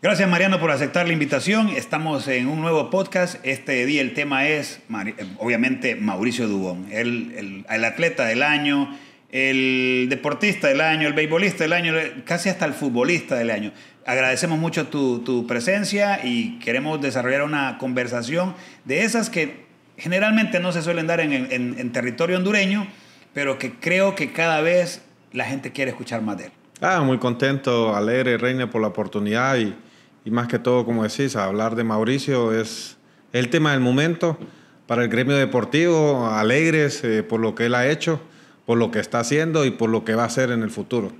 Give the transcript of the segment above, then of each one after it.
Gracias Mariano por aceptar la invitación. Estamos en un nuevo podcast. Este día el tema es, eh, obviamente, Mauricio Dubón, el, atleta del año, el deportista del año, el beisbolista del año, casi hasta el futbolista del año. Agradecemos mucho tu, presencia y queremos desarrollar una conversación de esas que generalmente no se suelen dar en, en, territorio hondureño, pero que creo que cada vez la gente quiere escuchar más de él. Ah, muy contento, alegre, Reina, por la oportunidad y y más que todo, como decís, hablar de Mauricio es el tema del momento para el gremio deportivo, alegres eh, por lo que él ha hecho, por lo que está haciendo y por lo que va a hacer en el futuro.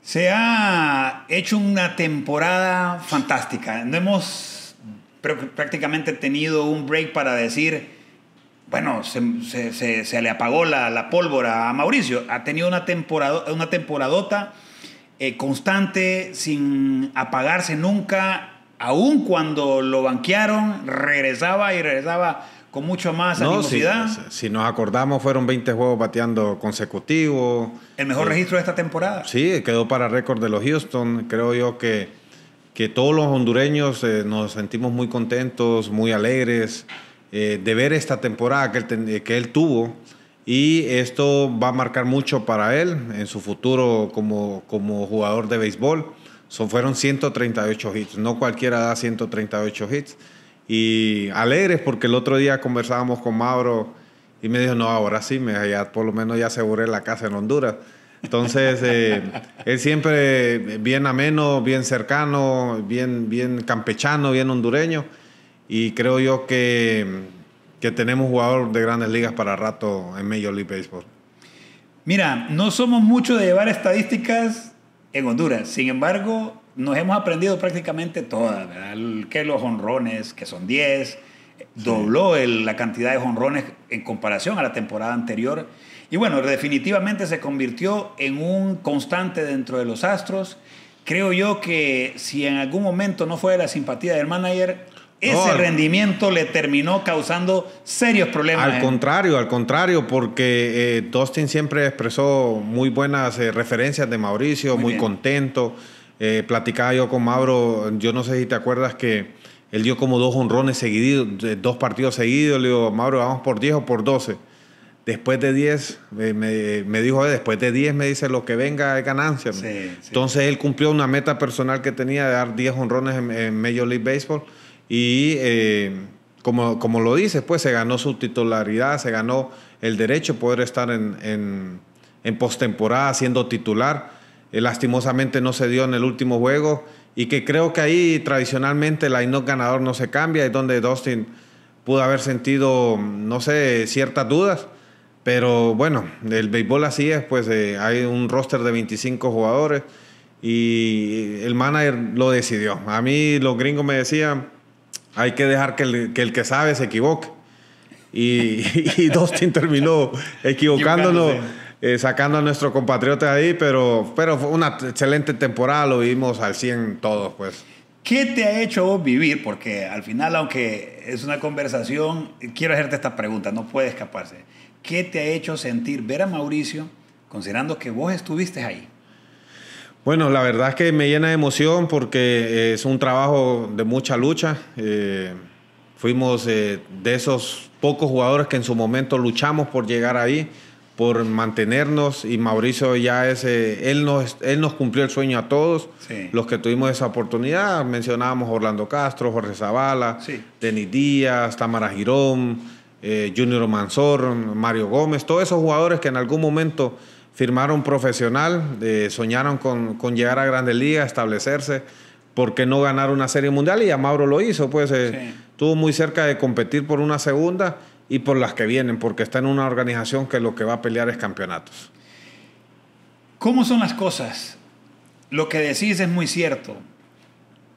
Se ha hecho una temporada fantástica. No hemos prácticamente tenido un break para decir, bueno, se, le apagó la, pólvora a Mauricio. Ha tenido una, temporada, una temporadota eh, constante, sin apagarse nunca, aun cuando lo banquearon, regresaba y regresaba con mucho más velocidad Si, nos acordamos, fueron 20 juegos bateando consecutivos. El mejor eh, registro de esta temporada. Sí, quedó para récord de los Houston. Creo yo que, que todos los hondureños eh, nos sentimos muy contentos, muy alegres de ver esta temporada que que él tuvo y esto va a marcar mucho para él en su futuro como, como jugador de béisbol. Son, fueron 138 hits, no cualquiera da 138 hits. Y alegres porque el otro día conversábamos con Mauro y me dijo, no, ahora sí, me, por lo menos ya aseguré la casa en Honduras. Entonces, eh, él siempre bien ameno, bien cercano, bien, bien campechano, bien hondureño. Y creo yo que que tenemos jugador de grandes ligas para rato en Major League Baseball. Mira, no somos mucho de llevar estadísticas en Honduras. Sin embargo, nos hemos aprendido prácticamente todas, ¿verdad? Que los honrones, que son 10, dobló la cantidad de honrones en comparación a la temporada anterior. Y bueno, definitivamente se convirtió en un constante dentro de los Astros. Creo yo que si en algún momento no fue de la simpatía del manager, ese rendimiento le terminó causando serios problemas. Al ¿eh? contrario, al contrario, porque eh, Dustin siempre expresó muy buenas eh, referencias de Mauricio, muy, contento. platicaba yo con Mauro, yo no sé si te acuerdas que él dio como dos honrones seguidos, dos partidos seguidos. Le digo, Mauro, vamos por 10 o por 12. Después de 10, me, dijo, después de 10 me dice lo que venga es ganancia. Entonces él cumplió una meta personal que tenía de dar 10 honrones en Major League Baseball y eh, como, como, lo dices, pues se ganó su titularidad, se ganó el derecho a poder estar en, en, postemporada siendo titular. Eh, lastimosamente no se dio en el último juego y que creo que ahí tradicionalmente el no ganador no se cambia, es donde Dustin pudo haber sentido, no sé, ciertas dudas. Pero bueno, el béisbol así es, pues eh, hay un roster de 25 jugadores y el manager lo decidió. A mí los gringos me decían, hay que dejar que el que, sabe se equivoque. Y, y Dustin terminó equivocándonos. Eh, sacando a nuestro compatriota ahí, pero, pero fue una excelente temporada, lo vimos al 100 todos, pues. ¿Qué te ha hecho vivir? Porque al final, aunque es una conversación, quiero hacerte esta pregunta, no puede escaparse. ¿Qué te ha hecho sentir ver a Mauricio, considerando que vos estuviste ahí? Bueno, la verdad es que me llena de emoción porque eh, es un trabajo de mucha lucha. Eh, fuimos eh, de esos pocos jugadores que en su momento luchamos por llegar ahí, por mantenernos y Mauricio ya es, él, nos, él nos cumplió el sueño a todos, los que tuvimos esa oportunidad, mencionábamos Orlando Castro, Jorge Zavala, Denis Díaz, Tamara Girón, Junior Mansor, Mario Gómez, todos esos jugadores que en algún momento firmaron profesional, eh, soñaron con, llegar a grandes ligas, establecerse, ¿por qué no ganar una serie mundial? Y Mauro lo hizo, pues eh, estuvo muy cerca de competir por una segunda y por las que vienen, porque está en una organización que lo que va a pelear es campeonatos. ¿Cómo son las cosas? Lo que decís es muy cierto.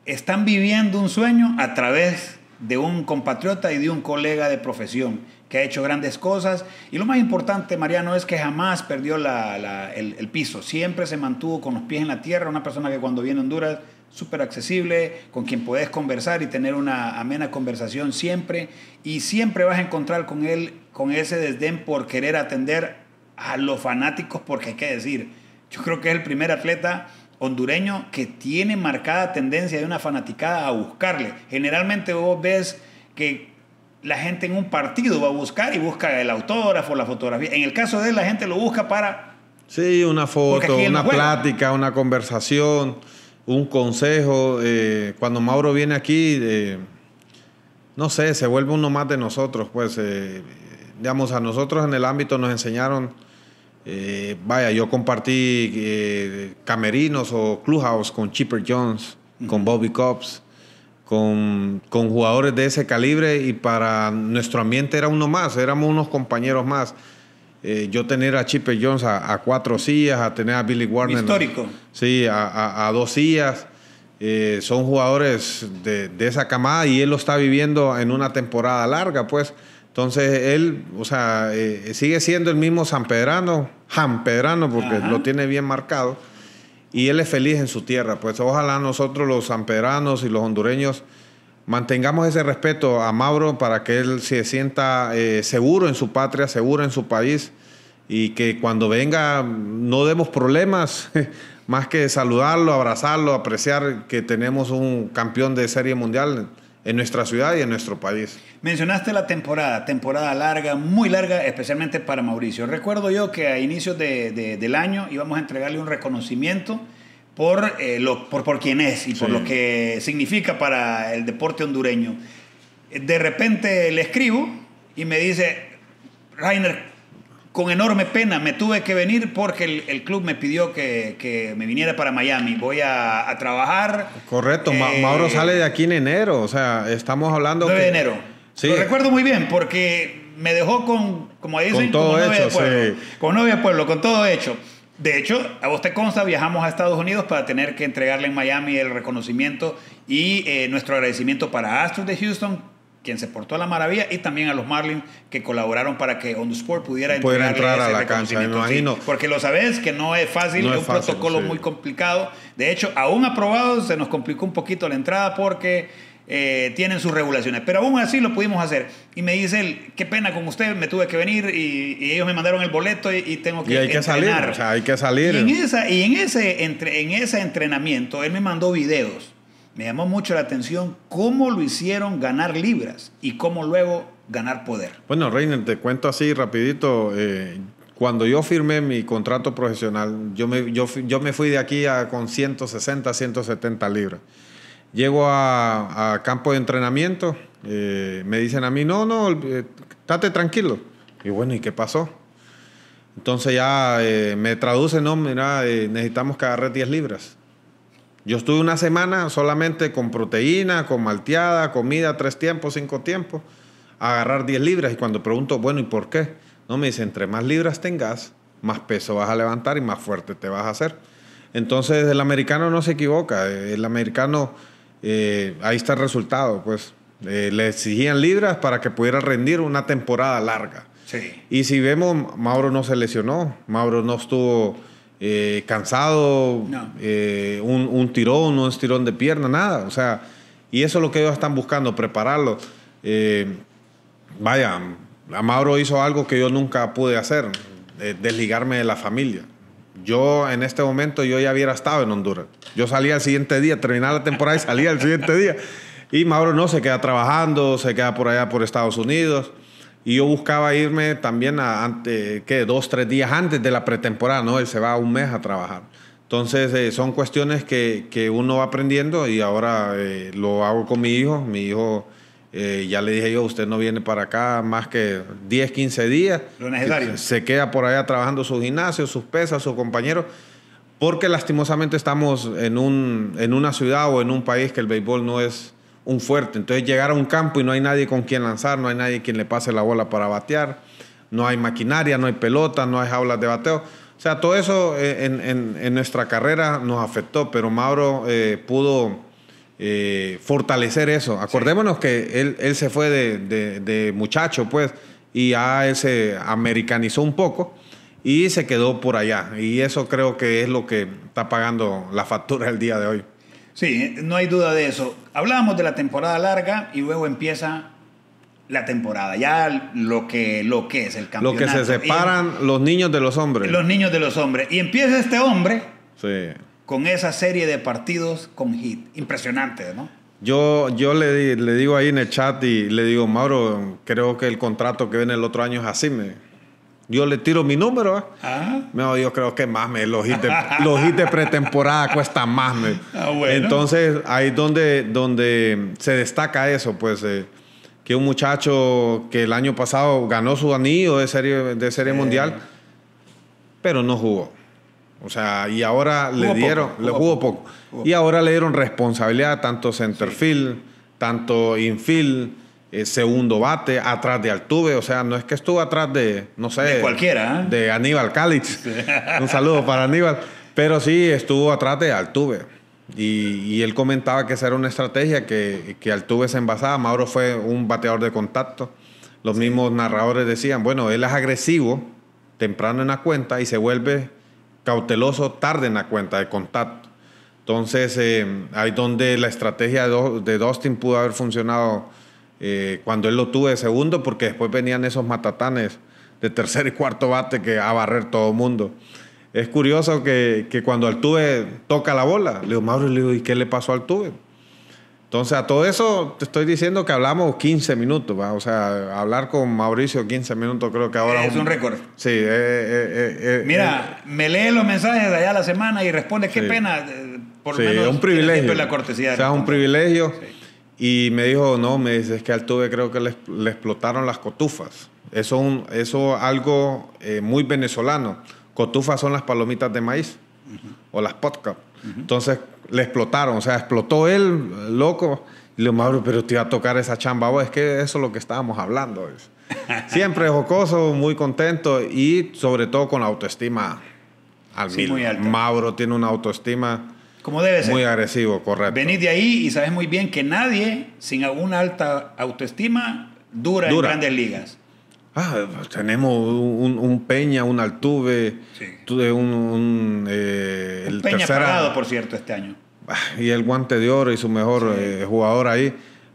Están viviendo un sueño a través de un compatriota y de un colega de profesión que ha hecho grandes cosas. Y lo más importante, Mariano, es que jamás perdió el, piso, siempre se mantuvo con los pies en la tierra, una persona que cuando viene a Honduras, súper accesible, con quien puedes conversar y tener una amena conversación siempre, y siempre vas a encontrar con él, con ese desdén por querer atender a los fanáticos, porque hay que decir, yo creo que es el primer atleta hondureño que tiene marcada tendencia de una fanaticada a buscarle. Generalmente vos ves que la gente en un partido va a buscar y busca el autógrafo, la fotografía. En el caso de él, la gente lo busca para... Sí, una foto, una plática, una conversación, un consejo. Eh, cuando Mauro viene aquí, eh, no sé, se vuelve uno más de nosotros. Pues, eh, digamos, a nosotros en el ámbito nos enseñaron, eh, vaya, yo compartí camerinos o clubhouse con Chipper Jones, con Bobby Cops con, con, jugadores de ese calibre y para nuestro ambiente era uno más, éramos unos compañeros más. Eh, yo tener a Chipe Jones a, cuatro sillas, a tener a Billy Warner. Histórico. Sí, a, a, dos sillas. Eh, son jugadores de, esa camada y él lo está viviendo en una temporada larga, pues. Entonces él, o sea, eh, sigue siendo el mismo San Pedrano, San Pedrano, porque lo tiene bien marcado y él es feliz en su tierra. Pues ojalá nosotros los sanpedranos y los hondureños mantengamos ese respeto a Mauro para que él se sienta eh, seguro en su patria, seguro en su país y que cuando venga no demos problemas, más que saludarlo, abrazarlo, apreciar que tenemos un campeón de serie mundial en nuestra ciudad y en nuestro país. Mencionaste la temporada, temporada larga, muy larga, especialmente para Mauricio. Recuerdo yo que a inicios de, del año íbamos a entregarle un reconocimiento por, quien eh, lo, por, quién es y por lo que significa para el deporte hondureño. De repente le escribo y me dice, Rainer, con enorme pena me tuve que venir porque el, club me pidió que, me viniera para Miami. Voy a, trabajar. Correcto, eh, Mauro sale de aquí en enero, o sea, estamos hablando... 9 de enero. Sí. Lo recuerdo muy bien porque me dejó con, como dicen, con todo hecho, con novia de pueblo, con todo hecho. De hecho, a usted consta, viajamos a Estados Unidos para tener que entregarle en Miami el reconocimiento y eh, nuestro agradecimiento para Astros de Houston, quien se portó a la maravilla, y también a los Marlins que colaboraron para que On the Sport pudiera entrar a la cancha, porque lo sabes que no es fácil, es, un protocolo muy complicado. De hecho, aún aprobado se nos complicó un poquito la entrada porque... Eh, tienen sus regulaciones. Pero aún así lo pudimos hacer. Y me dice él, qué pena con usted, me tuve que venir y, ellos me mandaron el boleto y, tengo que... salir, hay que salir. Y ese, entre, en ese entrenamiento él me mandó videos me llamó mucho la atención cómo lo hicieron ganar libras y cómo luego ganar poder. Bueno, Reiner, te cuento así rapidito. Eh, cuando yo firmé mi contrato profesional, yo me, yo, yo me fui de aquí a, con 160, 170 libras. Llego a, campo de entrenamiento, eh, me dicen a mí, no, no, estate eh, tranquilo. Y bueno, ¿y qué pasó? Entonces ya me traduce, no, mira, necesitamos que agarres 10 libras. Yo estuve una semana solamente con proteína, con malteada, comida, tres tiempos, cinco tiempos, a agarrar 10 libras. Y cuando pregunto, bueno, ¿y por qué? No, me dice, entre más libras tengas, más peso vas a levantar y más fuerte te vas a hacer. Entonces el americano no se equivoca, el americano, eh, ahí está el resultado, pues eh, le exigían libras para que pudiera rendir una temporada larga. Y si vemos, Mauro no se lesionó, Mauro no estuvo eh, cansado, eh, un, un, tirón, un estirón de pierna, nada. O sea, y eso es lo que ellos están buscando, prepararlo. Eh, vaya, Mauro hizo algo que yo nunca pude hacer, desligarme de la familia. Yo en este momento yo ya hubiera estado en Honduras. Yo salía el siguiente día, terminaba la temporada y salía el siguiente día. Y Mauro no, se queda trabajando, se queda por allá por Estados Unidos. Y yo buscaba irme también a, ante, dos, tres días antes de la pretemporada, ¿no? Él se va un mes a trabajar. Entonces, eh, son cuestiones que, uno va aprendiendo y ahora eh, lo hago con mi hijo. Mi hijo, eh, ya le dije yo, usted no viene para acá más que 10, 15 días. Lo necesario. Se, queda por allá trabajando su gimnasio, sus pesas, sus compañeros porque lastimosamente estamos en, un, en una ciudad o en un país que el béisbol no es un fuerte. Entonces llegar a un campo y no hay nadie con quien lanzar, no hay nadie quien le pase la bola para batear, no hay maquinaria, no hay pelota, no hay jaulas de bateo. O sea, todo eso eh, en, nuestra carrera nos afectó, pero Mauro eh, pudo eh, fortalecer eso. Acordémonos que él, se fue de, muchacho, pues, y ya él se americanizó un poco y se quedó por allá. Y eso creo que es lo que está pagando la factura el día de hoy. Sí, no hay duda de eso. Hablábamos de la temporada larga y luego empieza la temporada, ya lo que, lo que es el campeonato. Lo que se separan em- los niños de los hombres. Los niños de los hombres. Y empieza este hombre con esa serie de partidos con hit. Impresionante, ¿no? Yo, yo le, le, digo ahí en el chat y le digo, Mauro, creo que el contrato que viene el otro año es así. Me, yo le tiro mi número. ¿ah? Ah. No, yo creo que más me los hits de, los pretemporada cuesta más me. Ah, Entonces ahí donde donde se destaca eso, pues eh, que un muchacho que el año pasado ganó su anillo de serie de serie mundial, pero no jugó. O sea, y ahora le dieron, le jugó poco. Y ahora le dieron responsabilidad tanto centerfield, field, tanto infield eh, segundo bate, atrás de Altuve. O sea, no es que estuvo atrás de, no sé. De cualquiera. ¿eh? De Aníbal Cáliz. Un saludo para Aníbal. Pero sí, estuvo atrás de Altuve. Y, y él comentaba que esa era una estrategia que, que, Altuve se envasaba. Mauro fue un bateador de contacto. Los mismos narradores decían, bueno, él es agresivo temprano en la cuenta y se vuelve cauteloso tarde en la cuenta de contacto. Entonces, eh, ahí donde la estrategia de Dustin pudo haber funcionado eh, cuando él lo tuve de segundo, porque después venían esos matatanes de tercer y cuarto bate que a barrer todo el mundo. Es curioso que, que cuando Altuve toca la bola, le digo, Mauro, le ¿y qué le pasó al tuve? Entonces, a todo eso te estoy diciendo que hablamos 15 minutos, o sea, hablar con Mauricio 15 minutos creo que ahora... Es un, récord. Sí. Eh, eh, Mira, me lee los mensajes de allá a la semana y responde, qué pena, por menos... un privilegio. La cortesía. O sea, es un privilegio. Y me dijo, no, me dice, que al tuve creo que le, explotaron las cotufas. Eso es algo eh, muy venezolano. Cotufas son las palomitas de maíz o las podcast. Entonces le explotaron, o sea, explotó él, loco. Y le mauro pero te iba a tocar esa chamba, vos. es que eso es lo que estábamos hablando. Siempre jocoso, muy contento y sobre todo con la autoestima al sí, Mauro tiene una autoestima como debe ser. Muy agresivo, correcto. Venir de ahí y sabes muy bien que nadie sin alguna alta autoestima dura, en grandes ligas. Ah, tenemos un, Peña, un Altuve, sí. Eh, un, el Peña por cierto, este año. Ah, y el guante de oro y su mejor eh, jugador ahí.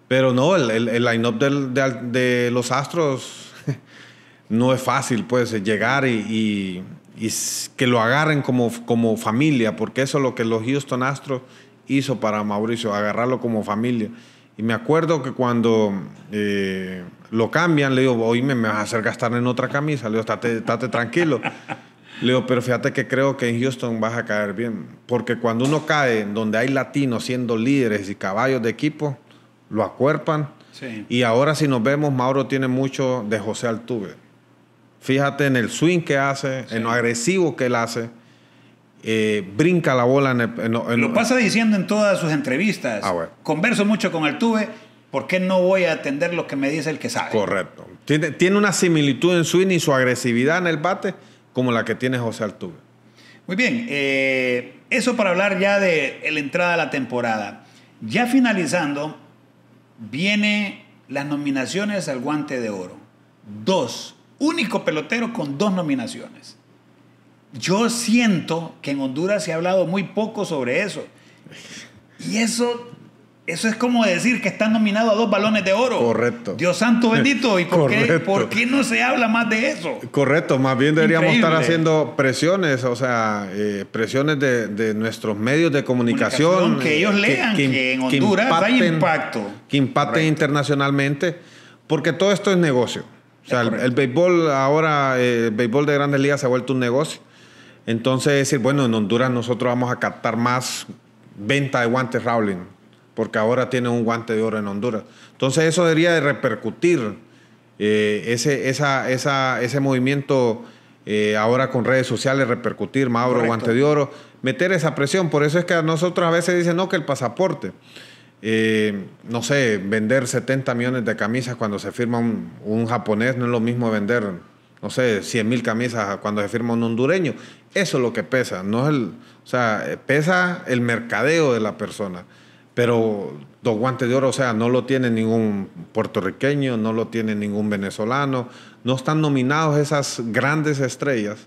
Pero no, el, line-up de, los Astros no es fácil, pues, llegar y, y que lo agarren como, como familia, porque eso es lo que los Houston Astros hizo para Mauricio, agarrarlo como familia. Y me acuerdo que cuando eh, lo cambian, le digo, hoy me vas a hacer gastar en otra camisa. Le digo, estate, tranquilo. Le digo, pero fíjate que creo que en Houston vas a caer bien. Porque cuando uno cae donde hay latinos siendo líderes y caballos de equipo, lo acuerpan. Y ahora si nos vemos, Mauro tiene mucho de José Altuve. Fíjate en el swing que hace, en lo agresivo que él hace. Eh, brinca la bola en el... lo, pasa diciendo en todas sus entrevistas. Ah, Converso mucho con Altuve, porque no voy a atender lo que me dice el que sabe? Correcto. Tiene, tiene una similitud en swing y su agresividad en el bate como la que tiene José Altuve. Muy bien, eh, eso para hablar ya de la entrada a la temporada. Ya finalizando, viene las nominaciones al guante de oro. Dos único pelotero con dos nominaciones. Yo siento que en Honduras se ha hablado muy poco sobre eso. Y eso, eso es como decir que están nominado a dos balones de oro. Correcto. Dios santo bendito. ¿Y por, qué, no se habla más de eso? Correcto. Más bien deberíamos estar haciendo presiones, o sea, eh, presiones de, nuestros medios de comunicación. que eh, ellos lean que, en Honduras hay impacto. Que impacten internacionalmente, porque todo esto es negocio. O sea, el, béisbol ahora, eh, el béisbol de grandes ligas se ha vuelto un negocio. Entonces, decir, bueno, en Honduras nosotros vamos a captar más venta de guantes Rowling, porque ahora tiene un guante de oro en Honduras. Entonces, eso debería de repercutir eh, ese, esa, ese movimiento eh, ahora con redes sociales, repercutir, Mauro, guante de oro, meter esa presión. Por eso es que a nosotros a veces dicen, no, que el pasaporte. Eh, no sé, vender 70 millones de camisas cuando se firma un, japonés no es lo mismo vender, no sé, 100 mil camisas cuando se firma un hondureño. Eso es lo que pesa, no es el, o sea, pesa el mercadeo de la persona. Pero dos guantes de oro, o sea, no lo tiene ningún puertorriqueño, no lo tiene ningún venezolano, no están nominados esas grandes estrellas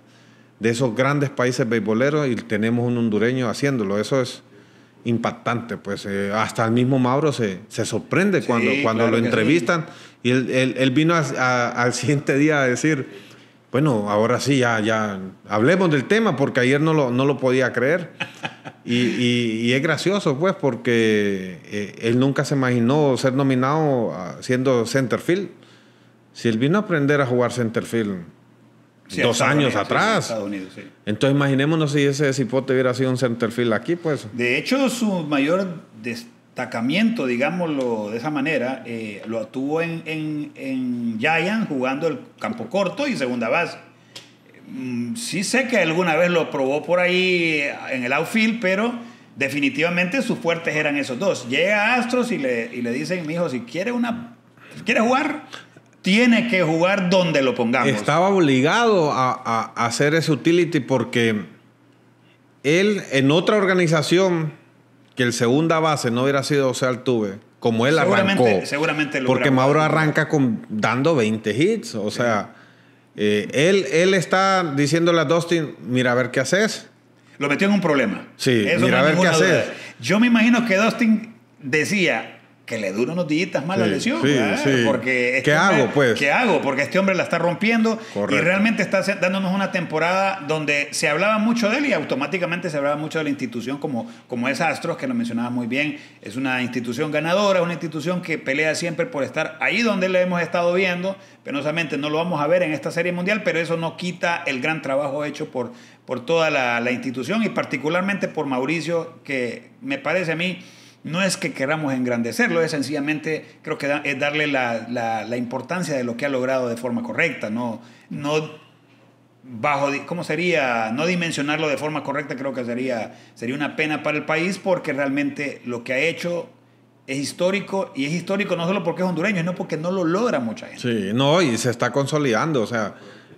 de esos grandes países beisboleros y tenemos un hondureño haciéndolo. Eso es, impactante. Pues eh, hasta el mismo Mauro se, se sorprende cuando, cuando lo entrevistan y él, vino al siguiente día a decir, bueno, ahora sí, ya, ya hablemos del tema porque ayer no lo, no lo podía creer. Y, es gracioso, pues, porque eh, él nunca se imaginó ser nominado ah, siendo centerfield. Si él vino a aprender a jugar centerfield dos años atrás. Entonces imaginémonos si ese cipote hubiera sido un centerfield aquí, pues. De hecho, su mayor destacamiento, digámoslo de esa manera, eh, lo tuvo en, en, en Giant jugando el campo corto y segunda base. Mm, sí sé que alguna vez lo probó por ahí en el outfield, pero definitivamente sus fuertes eran esos dos. Llega Astros y le, y le dicen, mi hijo, si quiere una... ¿Quiere jugar? tiene que jugar donde lo pongamos. Estaba obligado a, hacer ese utility porque él en otra organización que el segunda base no hubiera sido José Tuve, como él seguramente, arrancó. Seguramente lo Porque Mauro arranca con, dando 20 hits. O sea, eh, él, él está diciéndole a Dustin, mira a ver qué haces. Lo metió en un problema. Sí, mira a ver qué haces. Yo me imagino que Dustin decía, que le dura unos días más la lesión. Porque este ¿Qué hago, pues? ¿Qué hago? Porque este hombre la está rompiendo y realmente está dándonos una temporada donde se hablaba mucho de él y automáticamente se hablaba mucho de la institución como, como es Astros, que lo mencionabas muy bien. Es una institución ganadora, una institución que pelea siempre por estar ahí donde le hemos estado viendo. Penosamente no lo vamos a ver en esta Serie Mundial, pero eso no quita el gran trabajo hecho por, por toda la, la institución y particularmente por Mauricio, que me parece a mí no es que queramos engrandecerlo, es sencillamente, creo que es darle la, importancia de lo que ha logrado de forma correcta, no, no bajo, ¿cómo sería? No dimensionarlo de forma correcta creo que sería, sería una pena para el país porque realmente lo que ha hecho es histórico y es histórico no solo porque es hondureño, sino porque no lo logra mucha gente. Sí, no, y se está consolidando, o sea,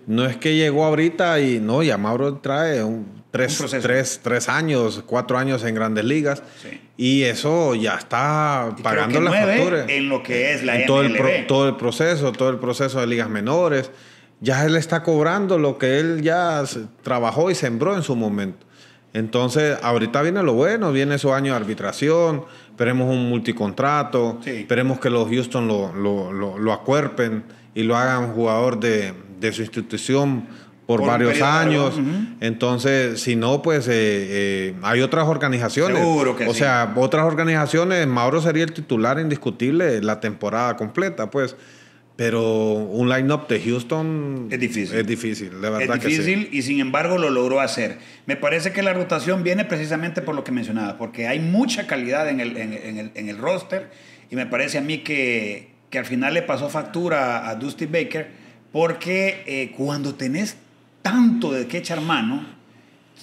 no es que llegó ahorita y no, ya Mauro trae un, Tres, tres, tres, años, cuatro años en grandes ligas. Y eso ya está pagando las facturas. En lo que es la Todo el, proceso, todo el proceso de ligas menores. Ya él está cobrando lo que él ya trabajó y sembró en su momento. Entonces, ahorita viene lo bueno, viene su año de arbitración, esperemos un multicontrato, esperemos que los Houston lo, lo, lo, acuerpen y lo hagan jugador de, de su institución por, varios años. Entonces, si no, pues eh, eh, hay otras organizaciones. Seguro que o sea, otras organizaciones, Mauro sería el titular indiscutible la temporada completa, pues. Pero un line-up de Houston es difícil. Es difícil, de verdad. Es difícil y sin embargo lo logró hacer. Me parece que la rotación viene precisamente por lo que mencionaba, porque hay mucha calidad en el, roster y me parece a mí que, al final le pasó factura a Dusty Baker porque eh, cuando tenés tanto de que echar mano,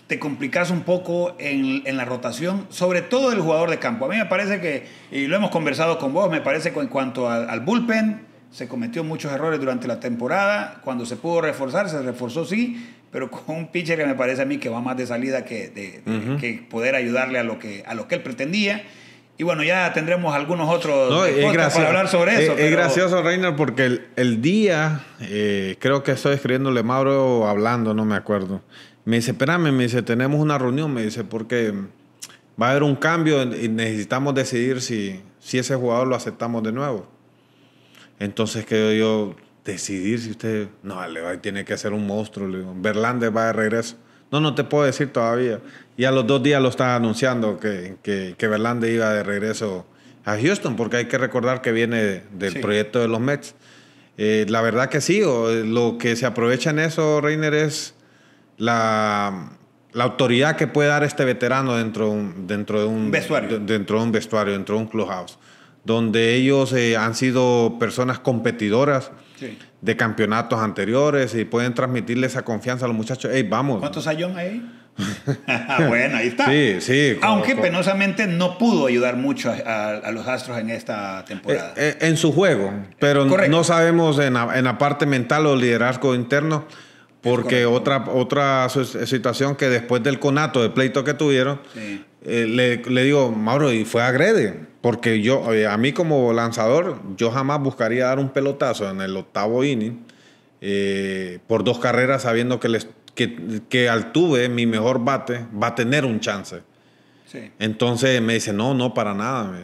te complicas un poco en, la rotación, sobre todo del jugador de campo. A mí me parece que, y lo hemos conversado con vos, me parece que en cuanto al, bullpen, se cometió muchos errores durante la temporada. Cuando se pudo reforzar, se reforzó sí, pero con un pitcher que me parece a mí que va más de salida que, de, poder ayudarle a lo que, a lo que él pretendía. Y bueno, ya tendremos algunos otros no, para hablar sobre eso. Es, gracioso, Reiner, porque el, día, eh, creo que estoy escribiéndole Mauro hablando, no me acuerdo. Me dice, espérame, me dice, tenemos una reunión, me dice, porque va a haber un cambio y necesitamos decidir si, si ese jugador lo aceptamos de nuevo. Entonces que yo, decidir si usted, no, le va, tiene que ser un monstruo, le digo, Berlande va de regreso. No, no te puedo decir todavía. Y a los dos días lo están anunciando que, que, Verlande iba de regreso a Houston, porque hay que recordar que viene del proyecto de los Mets. Eh, la verdad que sí, o lo que se aprovecha en eso, Reiner, es la, autoridad que puede dar este veterano dentro, dentro de un dentro de un vestuario, dentro de un clubhouse donde ellos eh, han sido personas competidoras de campeonatos anteriores y pueden transmitirle esa confianza a los muchachos. Hey, vamos. ¿Cuántos hay ahí? Ah, bueno, ahí está. Sí, sí. Aunque penosamente no pudo ayudar mucho a, los Astros en esta temporada. Eh, eh, en su juego, pero no sabemos en la, parte mental o liderazgo interno, porque otra, otra situación que después del conato, de pleito que tuvieron, le, digo, Mauro, y fue agrede. Porque yo, eh, a mí como lanzador, yo jamás buscaría dar un pelotazo en el octavo inning eh, por dos carreras sabiendo que, les, que, al tuve mi mejor bate va a tener un chance. Entonces me dice, no, no, para nada. Me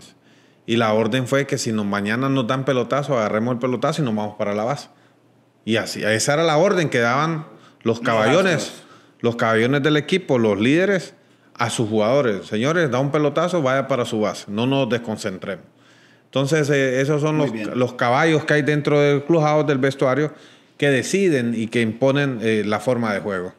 Y la orden fue que si nos, mañana nos dan pelotazo, agarremos el pelotazo y nos vamos para la base. Y así, esa era la orden que daban los caballones, los caballones del equipo, los líderes a sus jugadores, señores, da un pelotazo, vaya para su base, no nos desconcentremos. Entonces, eh, esos son los, caballos que hay dentro del clubhouse, del vestuario, que deciden y que imponen eh, la forma de juego.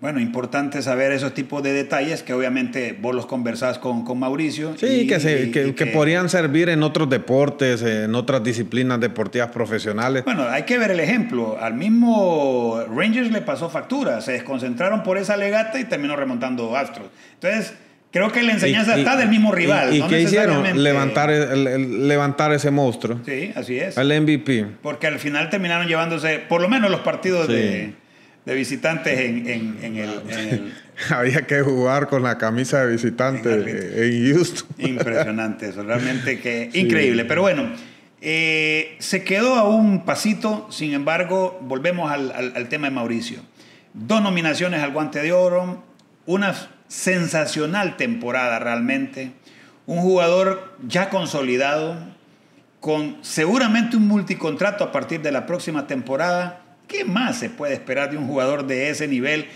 Bueno, importante saber esos tipos de detalles que obviamente vos los conversás con, Mauricio. Sí, que, que, podrían servir en otros deportes, en otras disciplinas deportivas profesionales. Bueno, hay que ver el ejemplo. Al mismo Rangers le pasó factura, se desconcentraron por esa legata y terminó remontando Astros. Entonces, creo que la enseñanza está del mismo rival. ¿Y, qué hicieron? Levantar, levantar ese monstruo. Sí, así es. Al MVP. Porque al final terminaron llevándose por lo menos los partidos de de visitantes en, en, el, Había que jugar con la camisa de visitante en, Houston. Impresionante eso, realmente que increíble. Pero bueno, eh, se quedó a un pasito, sin embargo, volvemos al, al, tema de Mauricio. Dos nominaciones al guante de oro, una sensacional temporada realmente, un jugador ya consolidado, con seguramente un multicontrato a partir de la próxima temporada ¿Qué más se puede esperar de un jugador de ese nivel?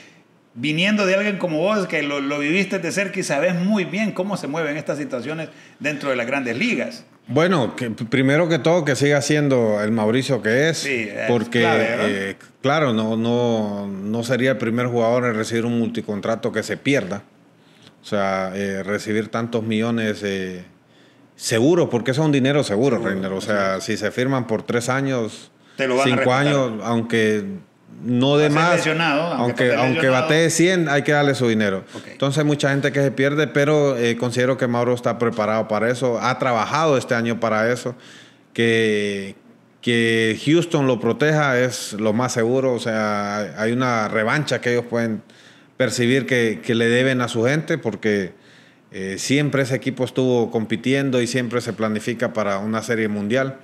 Viniendo de alguien como vos, que lo, viviste de cerca y sabes muy bien cómo se mueven estas situaciones dentro de las grandes ligas. Bueno, primero que todo que siga siendo el Mauricio que es, porque eh, claro, no, no, no sería el primer jugador en recibir un multicontrato que se pierda. O sea, eh, recibir tantos millones eh, seguros, porque es un dinero seguro, Reiner. O sea, si se firman por tres años, 5 cinco años, aunque no de más, aunque, aunque, batee 100, hay que darle su dinero. Entonces hay mucha gente que se pierde, pero eh, considero que Mauro está preparado para eso, ha trabajado este año para eso, que, que Houston lo proteja es lo más seguro, o sea, hay una revancha que ellos pueden percibir que, le deben a su gente, porque eh, siempre ese equipo estuvo compitiendo y siempre se planifica para una serie mundial.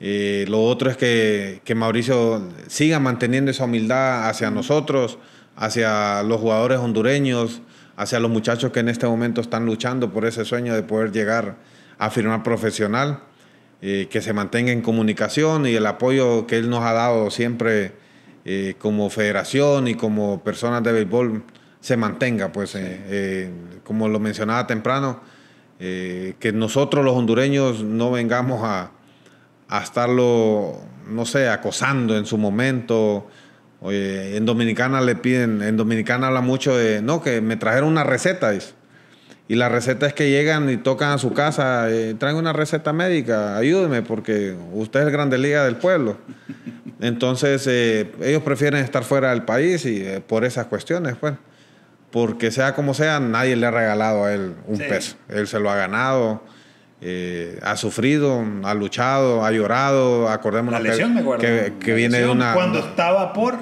Eh, lo otro es que, que, Mauricio siga manteniendo esa humildad hacia nosotros, hacia los jugadores hondureños, hacia los muchachos que en este momento están luchando por ese sueño de poder llegar a firmar profesional, eh, que se mantenga en comunicación y el apoyo que él nos ha dado siempre eh, como federación y como personas de béisbol se mantenga, pues como lo mencionaba temprano, que nosotros los hondureños no vengamos a a estarlo, no sé, acosando en su momento. en Dominicana le piden, en Dominicana habla mucho de, no, que me trajeron una receta, Y la receta es que llegan y tocan a su casa, eh, traen una receta médica, ayúdeme porque usted es el grande liga del pueblo. Entonces, eh, ellos prefieren estar fuera del país y eh, por esas cuestiones, pues. Porque sea como sea, nadie le ha regalado a él un peso. Él se lo ha ganado eh, ha sufrido, ha luchado, ha llorado. Acordémonos la lesión, que, viene una. Cuando estaba por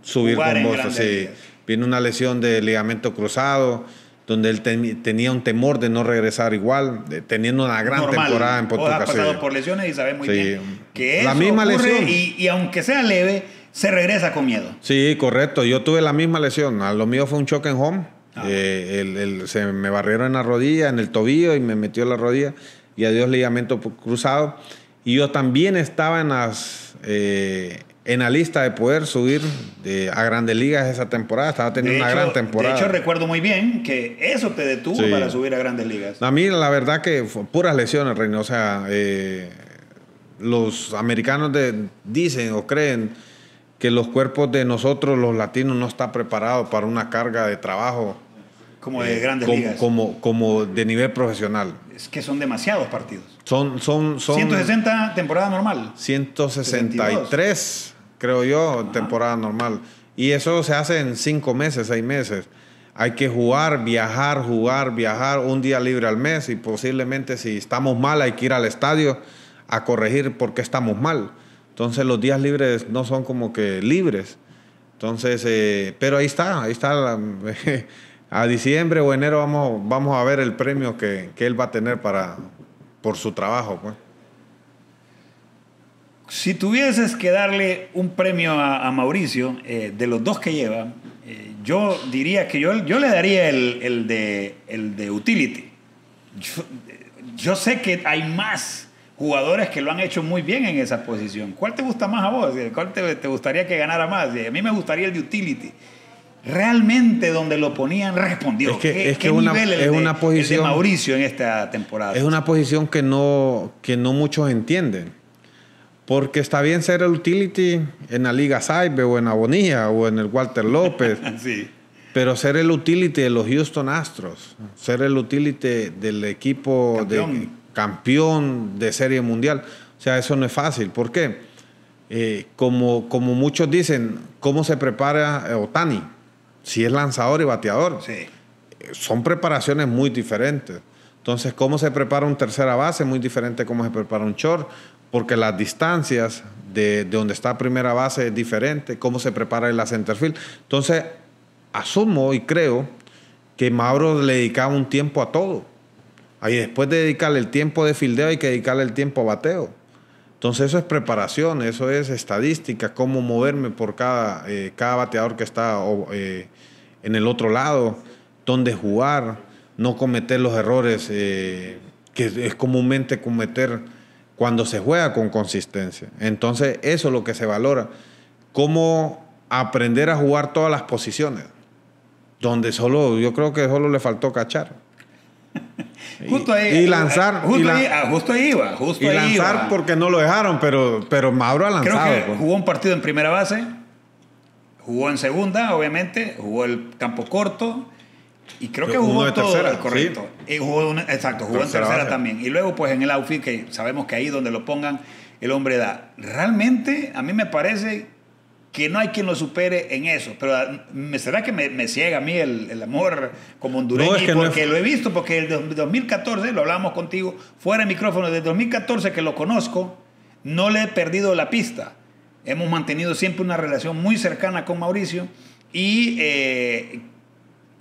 subir con vos, sí. Viene una lesión de ligamento cruzado, donde él tenía un temor de no regresar igual, teniendo una gran temporada en Puerto ha pasado por lesiones y sabe muy bien que la misma lesión. Y, aunque sea leve, se regresa con miedo. Sí, correcto. Yo tuve la misma lesión. Lo mío fue un choque en home Ah. Eh, el, se me barrieron en la rodilla, en el tobillo y me metió la rodilla y adiós ligamento cruzado. Y yo también estaba en, las, eh, en la lista de poder subir eh, a grandes ligas esa temporada. Estaba teniendo una gran temporada. De hecho, recuerdo muy bien que eso te detuvo para subir a grandes ligas. A mí, la verdad, que fue puras lesiones, Reino. O sea, los americanos dicen o creen que los cuerpos de nosotros, los latinos, no están preparados para una carga de trabajo como eh, de grandes ligas. Como, de nivel profesional. Es que son demasiados partidos. Son, son, son 160 temporada normal. 163, creo yo, temporada normal. Y eso se hace en cinco meses, seis meses. Hay que jugar, viajar, jugar, viajar, un día libre al mes y posiblemente si estamos mal hay que ir al estadio a corregir por qué estamos mal. Entonces los días libres no son como que libres. Entonces, eh, pero ahí está, ahí está. La, eh, a diciembre o enero vamos, vamos a ver el premio que, él va a tener para, por su trabajo. Pues. Si tuvieses que darle un premio a, Mauricio, eh, de los dos que lleva, eh, yo diría que yo, yo le daría el, de, el de utility. Yo, sé que hay más jugadores que lo han hecho muy bien en esa posición. ¿Cuál te gusta más a vos? ¿Cuál te, te gustaría que ganara más? A mí me gustaría el de utility realmente donde lo ponían respondió. Es que es, una, es una, posición. Mauricio en esta temporada. Es una posición que no, que no muchos entienden. Porque está bien ser el utility en la Liga Saibe o en Abonilla o en el Walter López. Pero ser el utility de los Houston Astros, ser el utility del equipo campeón. de campeón de serie mundial, o sea, eso no es fácil. ¿Por qué? Eh, como, como muchos dicen, ¿cómo se prepara eh, Otani? si es lanzador y bateador. Son preparaciones muy diferentes. Entonces, cómo se prepara un tercera base muy diferente a cómo se prepara un short, porque las distancias de, donde está primera base es diferente, cómo se prepara el field. Entonces, asumo y creo que Mauro le dedicaba un tiempo a todo. Ahí después de dedicarle el tiempo de fildeo hay que dedicarle el tiempo a bateo. Entonces eso es preparación, eso es estadística, cómo moverme por cada, eh, cada bateador que está eh, en el otro lado, dónde jugar, no cometer los errores eh, que es comúnmente cometer cuando se juega con consistencia. Entonces eso es lo que se valora, cómo aprender a jugar todas las posiciones, donde solo, yo creo que solo le faltó cachar. justo ahí. Y lanzar. Justo, ah, justo ahí iba. y lanzar porque no lo dejaron, pero, pero Mauro ha lanzado. Creo que jugó un partido en primera base, jugó en segunda, obviamente, jugó el campo corto y creo que jugó en tercera, correcto. exacto, jugó en tercera también. Y luego, pues en el outfit que sabemos que ahí donde lo pongan, el hombre da. Realmente, a mí me parece que no hay quien lo supere en eso. Pero ah, será que me, ciega a mí el, amor como hondureño? porque lo he visto, porque el 2014, lo hablamos contigo, fuera de micrófono, desde 2014 que lo conozco, no le he perdido la pista. Hemos mantenido siempre una relación muy cercana con Mauricio y eh,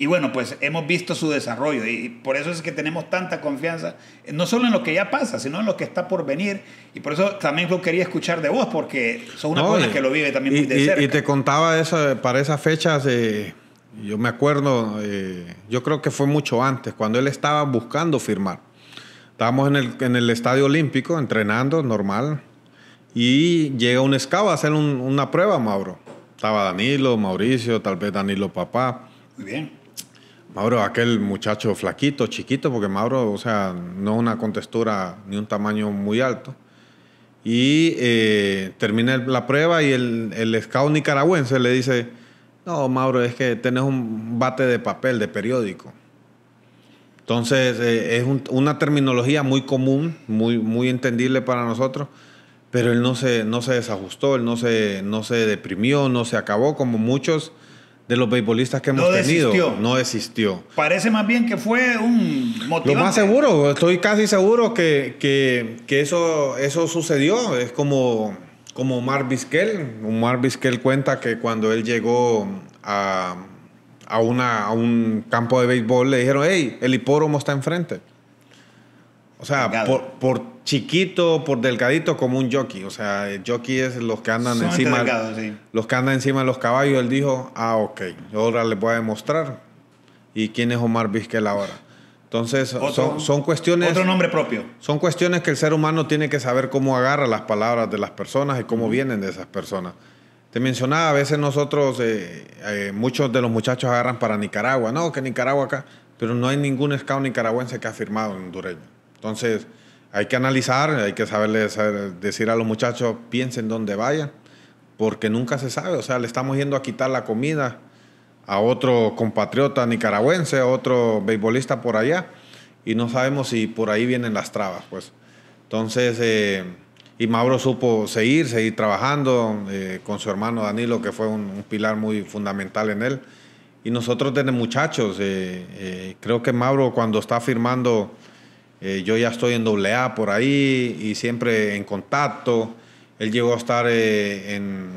y bueno, pues hemos visto su desarrollo y por eso es que tenemos tanta confianza, eh, no solo en lo que ya pasa, sino en lo que está por venir. Y por eso también lo quería escuchar de vos, porque son una que lo vive también y, muy de cerca. Y te contaba eso, para esas fechas, eh, yo me acuerdo, eh, yo creo que fue mucho antes, cuando él estaba buscando firmar. Estábamos en el, en el Estadio Olímpico, entrenando, normal, y llega un escavo a hacer una prueba, Mauro. Estaba Danilo, Mauricio, tal vez Danilo papá. Muy bien Mauro, aquel muchacho flaquito, chiquito, porque Mauro, o sea, no es una contextura ni un tamaño muy alto. Y eh, termina la prueba y el, el scout nicaragüense le dice, no, Mauro, es que tenés un bate de papel, de periódico. Entonces, eh, es una terminología muy común, muy, muy entendible para nosotros, pero él no se, no se desajustó, él no se, no se deprimió, no se acabó, como muchos de los beisbolistas que hemos tenido. No existió. Parece más bien que fue un Lo más seguro, estoy casi seguro que, eso, eso sucedió. Es como, como Omar Vizquel. Omar cuenta que cuando él llegó a, una, a un campo de béisbol le dijeron, hey, el hipódromo está enfrente. O sea, por, chiquito, por delgadito, como un jockey. O sea, el jockey es los que andan encima. Los que andan encima de los caballos. Él dijo, ah, ok, ahora les voy a demostrar. ¿Y quién es Omar Vizquel ahora? Entonces, son, cuestiones. Otro nombre propio. Son cuestiones que el ser humano tiene que saber cómo agarra las palabras de las personas y cómo vienen de esas personas. Te mencionaba, a veces nosotros, eh, eh, muchos de los muchachos agarran para Nicaragua. No, que Nicaragua acá. Pero no hay ningún scout nicaragüense que ha firmado en hondureño. Entonces, hay que analizar, hay que saberles decir a los muchachos, piensen dónde vayan, porque nunca se sabe, o sea, le estamos yendo a quitar la comida a otro compatriota nicaragüense, a otro beisbolista por allá, y no sabemos si por ahí vienen las trabas, pues. Entonces, eh, y Mauro supo seguir, seguir trabajando eh, con su hermano Danilo, que fue un, pilar muy fundamental en él. Y nosotros tenemos muchachos, eh, creo que Mauro cuando está firmando eh, yo ya estoy en AA por ahí y siempre en contacto. Él llegó a estar eh, en,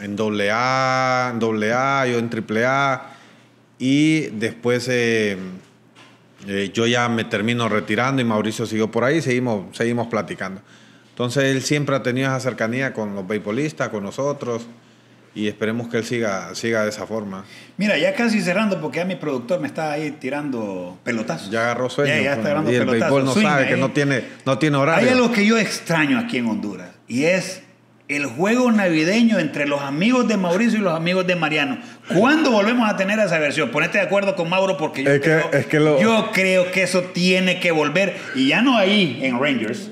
en AA, en AA, yo en AAA. Y después eh, yo ya me termino retirando y Mauricio siguió por ahí y seguimos, seguimos platicando. Entonces él siempre ha tenido esa cercanía con los beisbolistas, con nosotros y esperemos que él siga, siga de esa forma. Mira, ya casi cerrando porque ya mi productor me está ahí tirando pelotazos. Ya agarró sueño. y el no sabe que no eh. tiene, no tiene horario. Hay algo que yo extraño aquí en Honduras y es el juego navideño entre los amigos de Mauricio y los amigos de Mariano. ¿Cuándo volvemos a tener esa versión? Ponete de acuerdo con Mauro porque yo, creo, que, yo creo que eso tiene que volver y ya no ahí en Rangers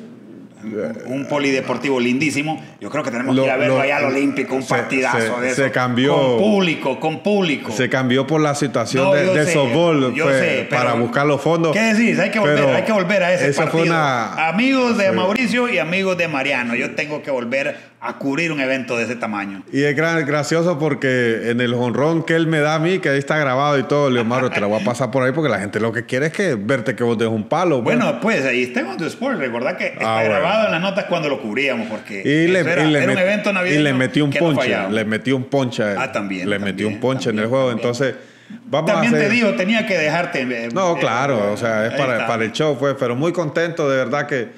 un, polideportivo lindísimo. Yo creo que tenemos que ir a verlo allá al Olímpico, un partidazo de cambió. Con público, con público. Se cambió por la situación de, de para buscar los fondos. Hay que volver, hay que volver a ese partido. Amigos de Mauricio y amigos de Mariano, yo tengo que volver a cubrir un evento de ese tamaño. Y es gracioso porque en el honrón que él me da a mí, que ahí está grabado y todo, Leomaro, te la voy a pasar por ahí porque la gente lo que quiere es que verte que vos dejes un palo. Pues". Bueno, pues ahí está tu Sport, recordad que ah, está grabado en las notas cuando lo cubríamos porque y era, un evento navideño. Y le metí un ponche, ah, le metí un poncha Ah, también. Le metió un ponche en el juego, entonces... Vamos También te digo, tenía que dejarte. Eh, no, eh, claro, o sea, es para, para, el show, pues, pero muy contento, de verdad que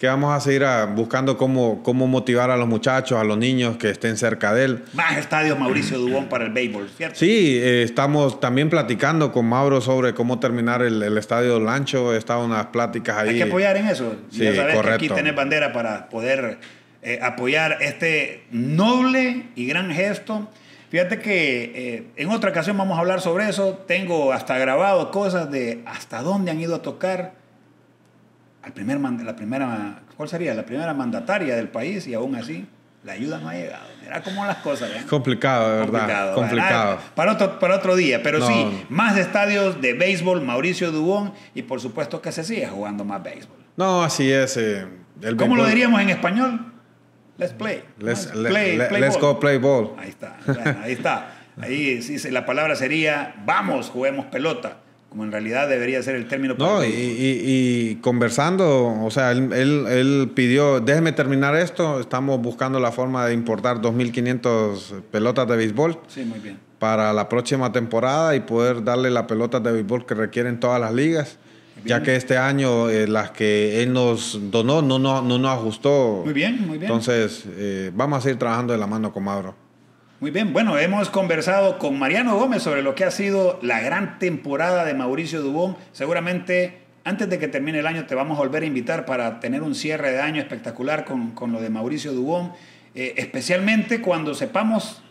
que vamos a seguir ah, buscando cómo, motivar a los muchachos, a los niños que estén cerca de él. Más estadios Mauricio Dubón para el béisbol, ¿cierto? Sí, eh, estamos también platicando con Mauro sobre cómo terminar el, estadio Lancho. estado unas pláticas ahí. Hay que apoyar en eso. Sí, ya sabes aquí tener bandera para poder eh, apoyar este noble y gran gesto. Fíjate que eh, en otra ocasión vamos a hablar sobre eso. Tengo hasta grabado cosas de hasta dónde han ido a tocar al primer, la primera, ¿cuál sería? La primera mandataria del país y aún así la ayuda no ha llegado. Era como las cosas. ¿eh? complicado, de verdad. Complicado. Para, otro, para otro día. Pero sí, más estadios de béisbol, Mauricio Dubón, y por supuesto que se sigue jugando más béisbol. No, así es. Eh, ¿Cómo lo diríamos en español? Let's play. Let's, play, let's go play ball. Ahí está. Ahí está. Ahí sí, la palabra sería vamos, juguemos pelota como en realidad debería ser el término. no, y, conversando, o sea, él, pidió, déjeme terminar esto, estamos buscando la forma de importar 2.500 pelotas de béisbol. Para la próxima temporada y poder darle las pelotas de béisbol que requieren todas las ligas. Ya que este año eh, las que él nos donó no, no, no nos ajustó. Muy bien, muy bien. Entonces, eh, vamos a seguir trabajando de la mano con Mauro. Muy bien, bueno, hemos conversado con Mariano Gómez sobre lo que ha sido la gran temporada de Mauricio Dubón. Seguramente antes de que termine el año te vamos a volver a invitar para tener un cierre de año espectacular con, lo de Mauricio Dubón, eh, especialmente cuando sepamos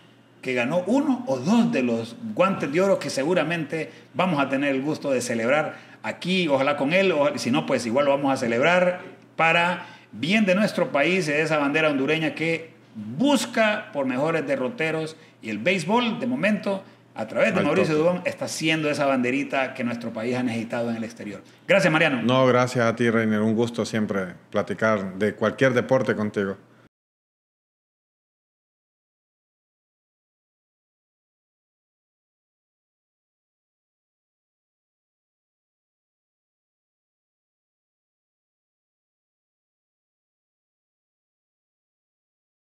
que ganó uno o dos de los guantes de oro que seguramente vamos a tener el gusto de celebrar aquí, ojalá con él, o, si no, pues igual lo vamos a celebrar para bien de nuestro país, de esa bandera hondureña que busca por mejores derroteros y el béisbol, de momento, a través de Mauricio Dubón, está siendo esa banderita que nuestro país ha necesitado en el exterior. Gracias, Mariano. No, gracias a ti, Reiner. Un gusto siempre platicar de cualquier deporte contigo.